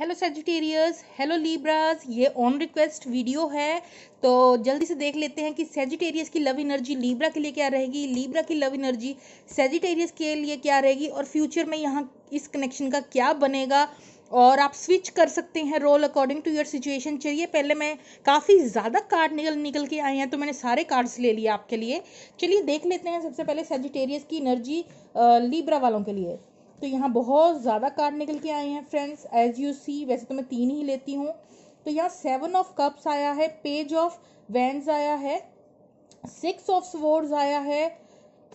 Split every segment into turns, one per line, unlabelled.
Hello Sagittarius hello लीब्रास ये on request video है तो जल्दी से देख लेते हैं कि सेजिटेरियस की लव एनर्जी लीब्रा के लिए क्या रहेगी लीब्रा की लव एनर्जी सेजिटेरियस के लिए क्या रहेगी और फ्यूचर में यहाँ इस कनेक्शन का क्या बनेगा और आप स्विच कर सकते हैं role according to your situation चाहिए पहले मैं काफ़ी ज़्यादा कार्ड निकल निकल के आए हैं तो मैंने सारे कार्ड्स ले लिए आपके लिए चलिए देख लेते हैं सबसे पहले सेजिटेरियस की एनर्जी लीब्रा वालों के लिए तो यहाँ बहुत ज़्यादा कार्ड निकल के आए हैं फ्रेंड्स एज यू सी वैसे तो मैं तीन ही लेती हूँ तो यहाँ सेवन ऑफ कप्स आया है पेज ऑफ वैंस आया है सिक्स ऑफ स्वोर्ड्स आया है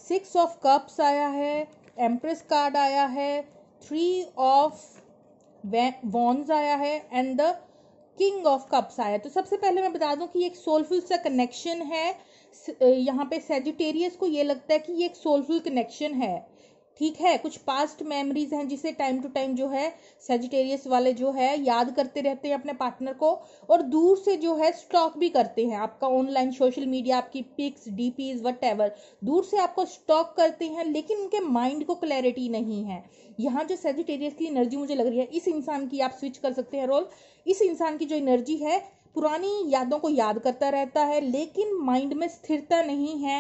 सिक्स ऑफ कप्स आया है एम्प्रेस कार्ड आया है थ्री ऑफ वॉन्स आया है and the king of cups आया तो सबसे पहले मैं बता दूं कि ये एक सोलफुल सा कनेक्शन है यहाँ पे सेजिटेरियस को ये लगता है कि ये एक सोलफुल कनेक्शन है ठीक है कुछ पास्ट मेमोरीज हैं जिसे टाइम टू टाइम जो है सेजिटेरियस वाले जो है याद करते रहते हैं अपने पार्टनर को और दूर से जो है स्टॉक भी करते हैं आपका ऑनलाइन सोशल मीडिया आपकी पिक्स डी वट दूर से आपको स्टॉक करते हैं लेकिन उनके माइंड को क्लैरिटी नहीं है यहाँ जो सेजिटेरियस की एनर्जी मुझे लग रही है इस इंसान की आप स्विच कर सकते हैं रोल इस इंसान की जो एनर्जी है पुरानी यादों को याद करता रहता है लेकिन माइंड में स्थिरता नहीं है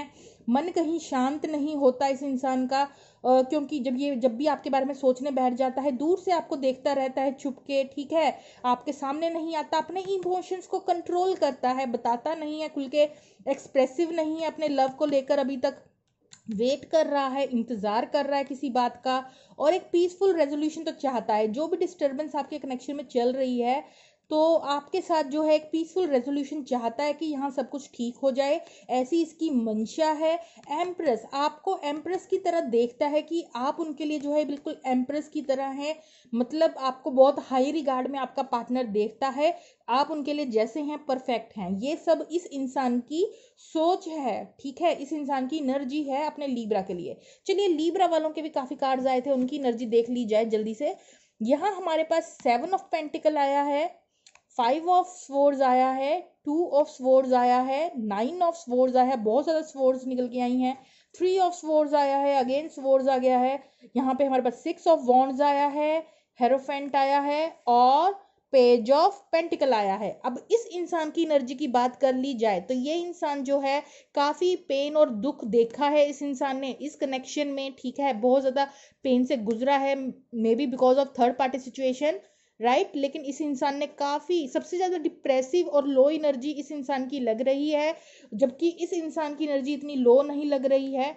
मन कहीं शांत नहीं होता इस इंसान का क्योंकि जब ये जब भी आपके बारे में सोचने बैठ जाता है दूर से आपको देखता रहता है छुप के ठीक है आपके सामने नहीं आता अपने इमोशंस को कंट्रोल करता है बताता नहीं है खुल के एक्सप्रेसिव नहीं है अपने लव को लेकर अभी तक वेट कर रहा है इंतज़ार कर रहा है किसी बात का और एक पीसफुल रेजोल्यूशन तो चाहता है जो भी डिस्टर्बेंस आपके कनेक्शन में चल रही है तो आपके साथ जो है एक पीसफुल रेजोल्यूशन चाहता है कि यहाँ सब कुछ ठीक हो जाए ऐसी इसकी मंशा है एम्प्रेस आपको एम्प्रेस की तरह देखता है कि आप उनके लिए जो है बिल्कुल एम्प्रेस की तरह हैं मतलब आपको बहुत हाई रिगार्ड में आपका पार्टनर देखता है आप उनके लिए जैसे हैं परफेक्ट हैं ये सब इस इंसान की सोच है ठीक है इस इंसान की एनर्जी है अपने लीब्रा के लिए चलिए लीब्रा वालों के भी काफ़ी कार्ड्स आए थे उनकी एनर्जी देख ली जाए जल्दी से यहाँ हमारे पास सेवन ऑफ पेंटिकल आया है फाइव ऑफ स्वर्ड्स आया है टू ऑफ स्वर्ड्स आया है नाइन ऑफ स्वर्ड्स आया है बहुत ज़्यादा स्वर्ड्स निकल के आई हैं थ्री ऑफ स्वर्ड्स आया है अगेन स्वर्ड्स आ गया है यहाँ पे हमारे पास सिक्स ऑफ वॉन्ड्स आया है हेरोफेंट आया है और पेज ऑफ पेंटिकल आया है अब इस इंसान की एनर्जी की बात कर ली जाए तो ये इंसान जो है काफ़ी पेन और दुख देखा है इस इंसान ने इस कनेक्शन में ठीक है बहुत ज़्यादा पेन से गुजरा है maybe because of third party situation right right? लेकिन इस इंसान ने काफ़ी सबसे ज़्यादा डिप्रेसिव और लो एनर्जी इस इंसान की लग रही है जबकि इस इंसान की एनर्जी इतनी लो नहीं लग रही है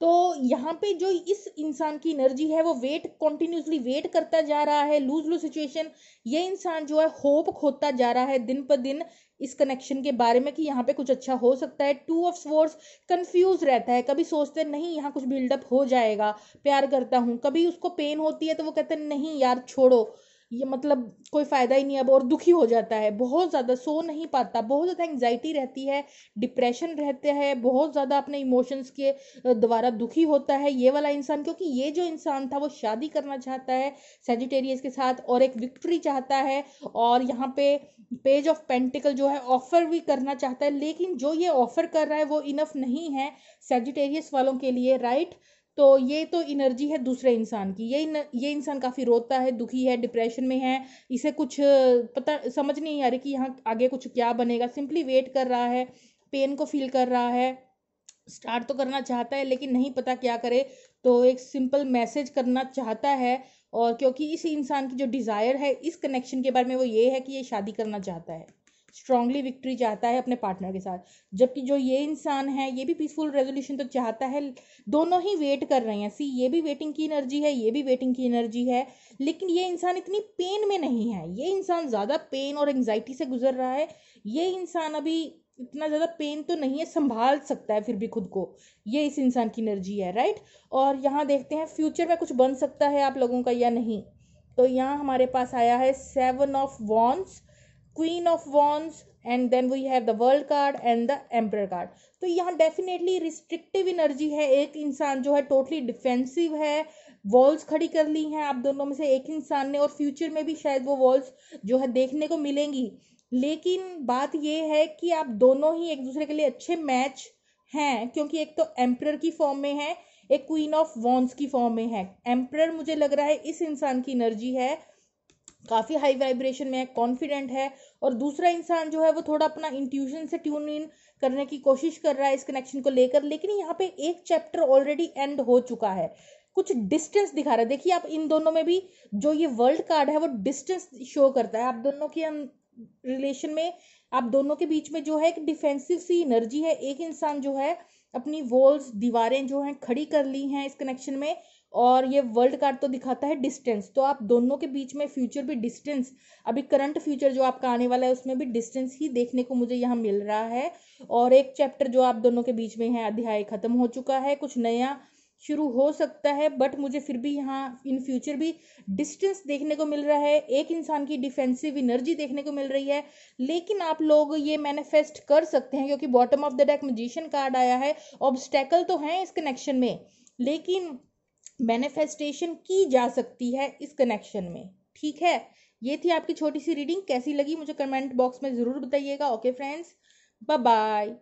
तो यहाँ पे जो इस इंसान की एनर्जी है वो वेट कॉन्टिन्यूसली वेट करता जा रहा है लूज लूज सिचुएशन ये इंसान जो है होप खोता जा रहा है दिन पर दिन इस कनेक्शन के बारे में कि यहाँ पे कुछ अच्छा हो सकता है टू ऑफ स्वर्ड्स कंफ्यूज रहता है कभी सोचते नहीं यहाँ कुछ बिल्डअप हो जाएगा प्यार करता हूँ कभी उसको पेन होती है तो वो कहते नहीं यार छोड़ो ये मतलब कोई फ़ायदा ही नहीं अब और दुखी हो जाता है बहुत ज़्यादा सो नहीं पाता बहुत ज़्यादा एंग्जाइटी रहती है डिप्रेशन रहते हैं बहुत ज़्यादा अपने इमोशंस के द्वारा दुखी होता है ये वाला इंसान क्योंकि ये जो इंसान था वो शादी करना चाहता है सेजिटेरियस के साथ और एक विक्ट्री चाहता है और यहाँ पे पेज ऑफ पेंटिकल जो है ऑफ़र भी करना चाहता है लेकिन जो ये ऑफ़र कर रहा है वो इनफ नहीं है सेजिटेरियस वालों के लिए राइट right? तो ये तो एनर्जी है दूसरे इंसान की ये न, ये इंसान काफ़ी रोता है दुखी है डिप्रेशन में है इसे कुछ पता समझ नहीं आ रही कि यहाँ आगे कुछ क्या बनेगा सिंपली वेट कर रहा है पेन को फील कर रहा है स्टार्ट तो करना चाहता है लेकिन नहीं पता क्या करे तो एक सिंपल मैसेज करना चाहता है और क्योंकि इस इंसान की जो डिज़ायर है इस कनेक्शन के बारे में वो ये है कि ये शादी करना चाहता है स्ट्रांगली विक्ट्री चाहता है अपने पार्टनर के साथ जबकि जो ये इंसान है ये भी पीसफुल रेजोल्यूशन तो चाहता है दोनों ही वेट कर रहे हैं सी ये भी वेटिंग की एनर्जी है ये भी वेटिंग की एनर्जी है लेकिन ये इंसान इतनी पेन में नहीं है ये इंसान ज़्यादा पेन और एंगजाइटी से गुजर रहा है ये इंसान अभी इतना ज़्यादा पेन तो नहीं है संभाल सकता है फिर भी खुद को ये इस इंसान की एनर्जी है राइट और यहाँ देखते हैं फ्यूचर में कुछ बन सकता है आप लोगों का या नहीं तो यहाँ हमारे पास आया है seven of wands queen of wands and then we have the world card and the emperor card तो यहाँ डेफिनेटली रिस्ट्रिक्टिव एनर्जी है एक इंसान जो है टोटली डिफेंसिव है वॉल्स खड़ी कर ली हैं आप दोनों में से एक इंसान ने और फ्यूचर में भी शायद वो वॉल्स जो है देखने को मिलेंगी लेकिन बात यह है कि आप दोनों ही एक दूसरे के लिए अच्छे मैच हैं क्योंकि एक तो एम्प्रर की फॉर्म में है एक क्वीन ऑफ वॉन्स की फॉर्म में है एम्प्रर मुझे लग रहा है इस इंसान की एनर्जी है काफ़ी हाई वाइब्रेशन में है कॉन्फिडेंट है और दूसरा इंसान जो है वो थोड़ा अपना इंट्यूशन से ट्यून इन करने की कोशिश कर रहा है इस कनेक्शन को लेकर लेकिन यहाँ पे एक चैप्टर ऑलरेडी एंड हो चुका है कुछ डिस्टेंस दिखा रहा है देखिए आप इन दोनों में भी जो ये वर्ल्ड कार्ड है वो डिस्टेंस शो करता है आप दोनों के रिलेशन अं-, में आप दोनों के बीच में जो है एक डिफेंसिव सी एनर्जी है एक इंसान जो है अपनी वॉल्स दीवारें जो हैं खड़ी कर ली हैं इस कनेक्शन में और ये वर्ल्ड कार्ड तो दिखाता है डिस्टेंस तो आप दोनों के बीच में फ्यूचर भी डिस्टेंस अभी करंट फ्यूचर जो आपका आने वाला है उसमें भी डिस्टेंस ही देखने को मुझे यहाँ मिल रहा है और एक चैप्टर जो आप दोनों के बीच में है अध्याय खत्म हो चुका है कुछ नया शुरू हो सकता है बट मुझे फिर भी यहाँ इन फ्यूचर भी डिस्टेंस देखने को मिल रहा है एक इंसान की डिफेंसिव एनर्जी देखने को मिल रही है लेकिन आप लोग ये मैनिफेस्ट कर सकते हैं क्योंकि bottom of the deck magician card आया है ऑब्स्टेकल तो हैं इस कनेक्शन में लेकिन मैनिफेस्टेशन की जा सकती है इस कनेक्शन में ठीक है ये थी आपकी छोटी सी रीडिंग कैसी लगी मुझे कमेंट बॉक्स में ज़रूर बताइएगा ओके फ्रेंड्स बाय बाय